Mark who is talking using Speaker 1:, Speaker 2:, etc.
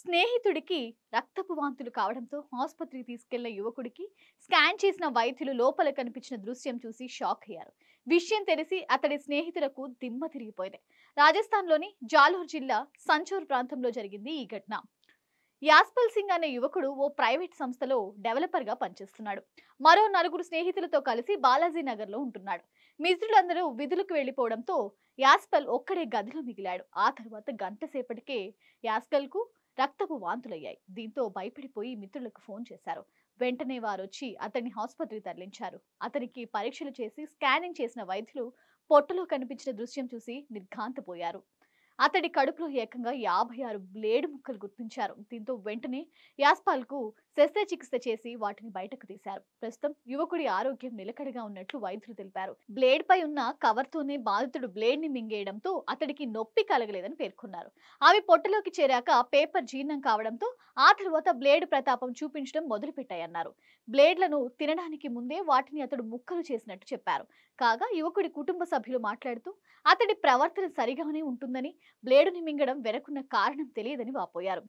Speaker 1: స్నేహితుడికి రక్తపు వాంతులు కావడంతో ఆసుపత్రికి తీసుకెళ్లిన యువకుడికి స్కాన్ చేసిన వైద్యులు లోపల కనిపించిన దృశ్యం చూసి షాక్ అయ్యారు విషయం తెలిసి అతడి స్నేహితులకు దిమ్మ తిరిగిపోయింది రాజస్థాన్లోని జాలూర్ జిల్లా సంచూర్ ప్రాంతంలో జరిగింది ఈ ఘటన యాస్పల్ సింగ్ అనే యువకుడు ఓ ప్రైవేట్ సంస్థలో డెవలపర్గా పనిచేస్తున్నాడు మరో నలుగురు స్నేహితులతో కలిసి బాలాజీ నగర్లో ఉంటున్నాడు మిత్రులందరూ విధులకు వెళ్ళిపోవడంతో యాస్పల్ ఒక్కడే గదిలో మిగిలాడు ఆ తర్వాత గంట సేపటికే యాస్పల్కు రక్తపు వాంతులయ్యాయి దీంతో భయపడిపోయి మిత్రులకు ఫోన్ చేశారు వెంటనే వారొచ్చి అతన్ని ఆసుపత్రికి తరలించారు అతనికి పరీక్షలు చేసి స్కానింగ్ చేసిన వైద్యులు పొట్టలో కనిపించిన దృశ్యం చూసి నిర్ఘాంతపోయారు అతడి కడుపులో ఏకంగా యాభై ఆరు బ్లేడ్ ముక్కలు గుర్తించారు దీంతో వెంటనే యాస్పాల్కు శస్త్రచికిత్స చేసి వాటిని బయటకు తీశారు ప్రస్తుతం యువకుడి ఆరోగ్యం నిలకడగా ఉన్నట్లు వైద్యులు తెలిపారు బ్లేడ్ పై ఉన్న కవర్ తోనే బాధితుడు బ్లేడ్ ని మింగేయడంతో అతడికి నొప్పి కలగలేదని పేర్కొన్నారు అవి పొట్టలోకి చేరాక పేపర్ జీర్ణం కావడంతో ఆ తర్వాత బ్లేడ్ ప్రతాపం చూపించడం మొదలుపెట్టాయన్నారు బ్లేడ్లను తినడానికి ముందే వాటిని అతడు ముక్కలు చేసినట్టు చెప్పారు కాగా యువకుడి కుటుంబ సభ్యులు మాట్లాడుతూ అతడి ప్రవర్తన సరిగానే ఉంటుందని బ్లేడుని మింగడం వెనకున్న కారణం తెలియదని వాపోయారు